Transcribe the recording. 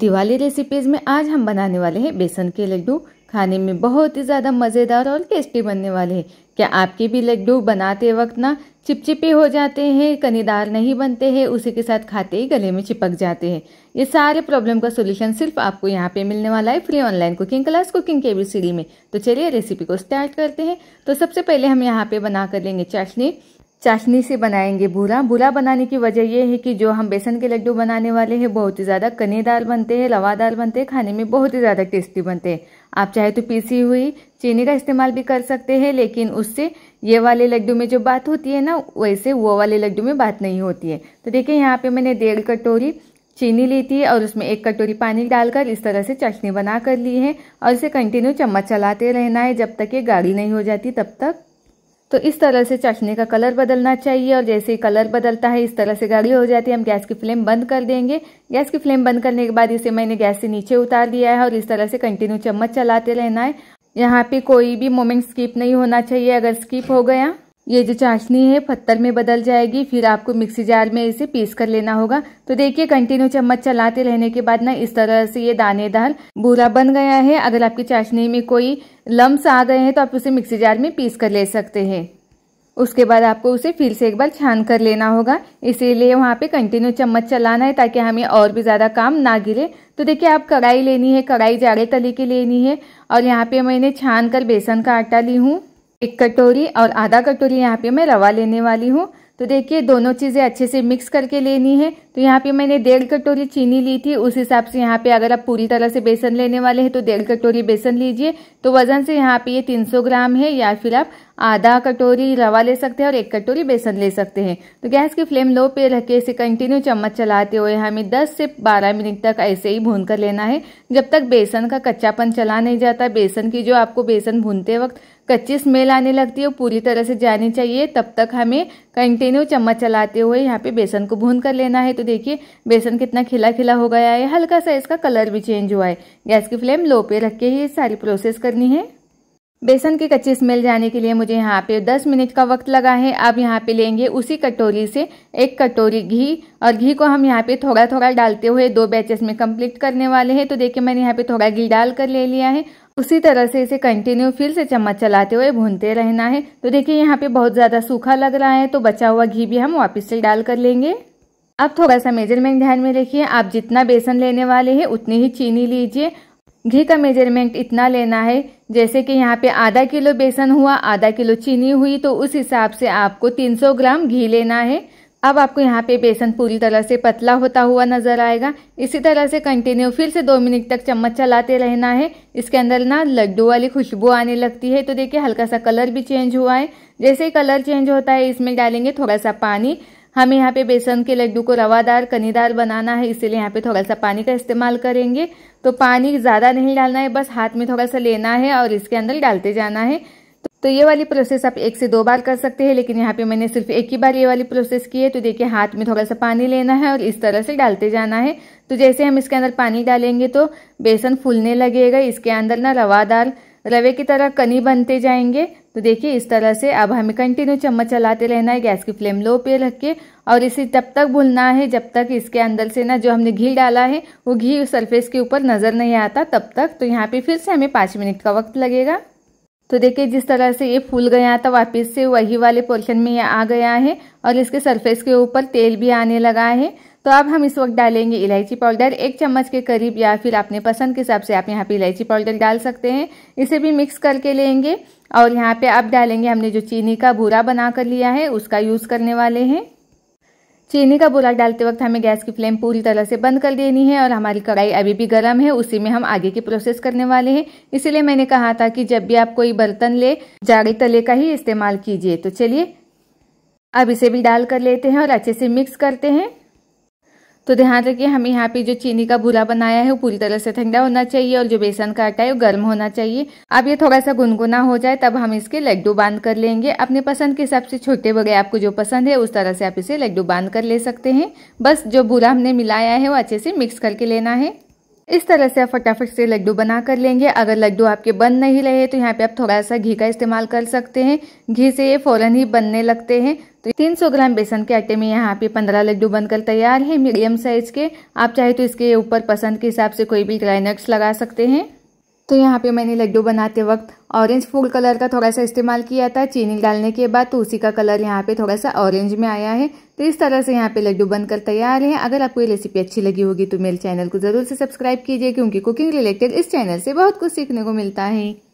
Diwali recipes में आज हम बनाने वाले हैं बेसन के लड्डू खाने में बहुत ही ज़्यादा मज़ेदार और टेस्टी बनने वाले हैं क्या आपके भी लड्डू बनाते वक्त ना चिपचिपे हो जाते हैं कनीदार नहीं बनते हैं उसी के साथ खाते ही गले में चिपक जाते हैं ये सारे प्रॉब्लम का सोल्यूशन सिर्फ आपको यहाँ पे मिलने वाला है free online cooking class cooking के सीरीज में तो चलिए रेसिपी को स्टार्ट करते हैं तो सबसे पहले हम यहाँ पे बना कर लेंगे चाशनी चाशनी से बनाएंगे भूरा भूरा बनाने की वजह यह है कि जो हम बेसन के लड्डू बनाने वाले हैं बहुत ही ज़्यादा कनेदार बनते हैं लवादार बनते हैं खाने में बहुत ही ज़्यादा टेस्टी बनते हैं आप चाहे तो पीसी हुई चीनी का इस्तेमाल भी कर सकते हैं लेकिन उससे ये वाले लड्डू में जो बात होती है ना वैसे वो वाले लड्डू में बात नहीं होती है तो देखिए यहाँ पर मैंने डेढ़ कटोरी चीनी ली थी और उसमें एक कटोरी पानी डालकर इस तरह से चटनी बना कर ली है और इसे कंटिन्यू चम्मच चलाते रहना है जब तक ये गाढ़ी नहीं हो जाती तब तक तो इस तरह से चटनी का कलर बदलना चाहिए और जैसे ही कलर बदलता है इस तरह से गाढ़ी हो जाती है हम गैस की फ्लेम बंद कर देंगे गैस की फ्लेम बंद करने के बाद इसे मैंने गैस से नीचे उतार दिया है और इस तरह से कंटिन्यू चम्मच चलाते रहना है यहाँ पे कोई भी मोमेंट स्किप नहीं होना चाहिए अगर स्किप हो गया ये जो चाशनी है पत्थर में बदल जाएगी फिर आपको मिक्सी जार में इसे पीस कर लेना होगा तो देखिए कंटिन्यू चम्मच चलाते रहने के बाद ना इस तरह से ये दानेदार भूरा बन गया है अगर आपकी चाशनी में कोई लम्स आ गए हैं तो आप उसे मिक्सी जार में पीस कर ले सकते हैं उसके बाद आपको उसे फिर से एक बार छान कर लेना होगा इसीलिए वहाँ पे कंटिन्यू चम्मच चलाना है ताकि हमें और भी ज़्यादा काम ना गिरे तो देखिए आप कढ़ाई लेनी है कढ़ाई जाड़े तली की लेनी है और यहाँ पे मैंने छान कर बेसन का आटा ली हूँ एक कटोरी और आधा कटोरी यहाँ पे मैं रवा लेने वाली हूँ तो देखिए दोनों चीज़ें अच्छे से मिक्स करके लेनी है तो यहाँ पे मैंने डेढ़ कटोरी चीनी ली थी उस हिसाब से यहाँ पे अगर आप पूरी तरह से बेसन लेने वाले हैं तो डेढ़ कटोरी बेसन लीजिए तो वज़न से यहाँ पे ये 300 ग्राम है या फिर आप आधा कटोरी रवा ले सकते हैं और एक कटोरी बेसन ले सकते हैं तो गैस की फ्लेम लो पे रखे के इसे कंटिन्यू चम्मच चलाते हुए हमें दस से बारह मिनट तक ऐसे ही भून कर लेना है जब तक बेसन का कच्चापन चला नहीं जाता बेसन की जो आपको बेसन भूनते वक्त कच्ची स्मेल आने लगती है पूरी तरह से जानी चाहिए तब तक हमें कंटिन्यू चम्मच चलाते हुए यहाँ पे बेसन को भून कर लेना है तो देखिए बेसन कितना खिला खिला हो गया है हल्का सा इसका कलर भी चेंज हुआ है गैस की फ्लेम लो पे रख के ही सारी प्रोसेस करनी है बेसन की कच्ची स्मेल जाने के लिए मुझे यहाँ पे 10 मिनट का वक्त लगा है अब यहाँ पे लेंगे उसी कटोरी से एक कटोरी घी और घी को हम यहाँ पे थोड़ा थोड़ा डालते हुए दो बैचेस में कंप्लीट करने वाले हैं तो देखिए मैंने यहाँ पे थोड़ा घी डाल कर ले लिया है उसी तरह से इसे कंटिन्यू फिर से चम्मच चलाते हुए भूनते रहना है तो देखिये यहाँ पे बहुत ज़्यादा सूखा लग रहा है तो बचा हुआ घी भी हम वापिस से डाल कर लेंगे अब थोड़ा सा मेजरमेंट ध्यान में रखिए आप जितना बेसन लेने वाले हैं उतनी ही चीनी लीजिए घी का मेजरमेंट इतना लेना है जैसे कि यहाँ पे आधा किलो बेसन हुआ आधा किलो चीनी हुई तो उस हिसाब से आपको 300 ग्राम घी लेना है अब आपको यहाँ पे बेसन पूरी तरह से पतला होता हुआ नज़र आएगा इसी तरह से कंटिन्यू फिर से दो मिनट तक चम्मच चलाते रहना है इसके अंदर ना लड्डू वाली खुशबू आने लगती है तो देखिए हल्का सा कलर भी चेंज हुआ है जैसे ही कलर चेंज होता है इसमें डालेंगे थोड़ा सा पानी हमें यहाँ पे बेसन के लड्डू को रवादार कनीदार बनाना है इसीलिए यहाँ पे थोड़ा सा पानी का इस्तेमाल करेंगे तो पानी ज़्यादा नहीं डालना है बस हाथ में थोड़ा सा लेना है और इसके अंदर डालते जाना है तो ये वाली प्रोसेस आप एक से दो बार कर सकते हैं लेकिन यहाँ पे मैंने सिर्फ एक ही बार ये वाली प्रोसेस की है तो देखिए हाथ में थोड़ा सा पानी लेना है और इस तरह से डालते जाना है तो जैसे हम इसके अंदर पानी डालेंगे तो बेसन फूलने लगेगा इसके अंदर ना रवादार रवे की तरह कनी बनते जाएंगे तो देखिए इस तरह से अब हमें कंटिन्यू चम्मच चलाते रहना है गैस की फ्लेम लो पे रख के और इसे तब तक भूलना है जब तक इसके अंदर से ना जो हमने घी डाला है वो घी सरफेस के ऊपर नज़र नहीं आता तब तक तो यहाँ पे फिर से हमें पाँच मिनट का वक्त लगेगा तो देखिए जिस तरह से ये फूल गया था वापस से वही वाले पोर्शन में ये आ गया है और इसके सरफेस के ऊपर तेल भी आने लगा है तो अब हम इस वक्त डालेंगे इलायची पाउडर एक चम्मच के करीब या फिर अपने पसंद के हिसाब से आप यहाँ पे इलायची पाउडर डाल सकते हैं इसे भी मिक्स करके लेंगे और यहाँ पे अब डालेंगे हमने जो चीनी का भूरा बना कर लिया है उसका यूज़ करने वाले हैं चीनी का भूरा डालते वक्त हमें गैस की फ्लेम पूरी तरह से बंद कर देनी है और हमारी कढ़ाई अभी भी गर्म है उसी में हम आगे की प्रोसेस करने वाले हैं इसीलिए मैंने कहा था कि जब भी आप कोई बर्तन ले जाड़े तले का ही इस्तेमाल कीजिए तो चलिए अब इसे भी डाल कर लेते हैं और अच्छे से मिक्स करते हैं तो ध्यान रखिए हमें यहाँ पे जो चीनी का भूरा बनाया है वो पूरी तरह से ठंडा होना चाहिए और जो बेसन का आटा है वो गर्म होना चाहिए अब ये थोड़ा सा गुनगुना हो जाए तब हम इसके लड्डू बांध कर लेंगे अपने पसंद के हिसाब से छोटे बड़े आपको जो पसंद है उस तरह से आप इसे लड्डू बांध कर ले सकते हैं बस जो भूरा हमने मिलाया है वो अच्छे से मिक्स करके लेना है इस तरह से आप फटाफट से लड्डू बना कर लेंगे अगर लड्डू आपके बन नहीं रहे तो यहाँ पे आप थोड़ा सा घी का इस्तेमाल कर सकते हैं घी से ये फौरन ही बनने लगते हैं तो 300 ग्राम बेसन के आटे में यहाँ पे 15 लड्डू बनकर तैयार है मीडियम साइज के आप चाहे तो इसके ऊपर पसंद के हिसाब से कोई भी ग्राइनट्स लगा सकते हैं तो यहाँ पे मैंने लड्डू बनाते वक्त ऑरेंज फूल कलर का थोड़ा सा इस्तेमाल किया था चीनी डालने के बाद तो उसी का कलर यहाँ पे थोड़ा सा ऑरेंज में आया है तो इस तरह से यहाँ पे लड्डू बनकर तैयार है अगर आपको ये रेसिपी अच्छी लगी होगी तो मेरे चैनल को ज़रूर से सब्सक्राइब कीजिए क्योंकि कुकिंग रिलेटेड इस चैनल से बहुत कुछ सीखने को मिलता है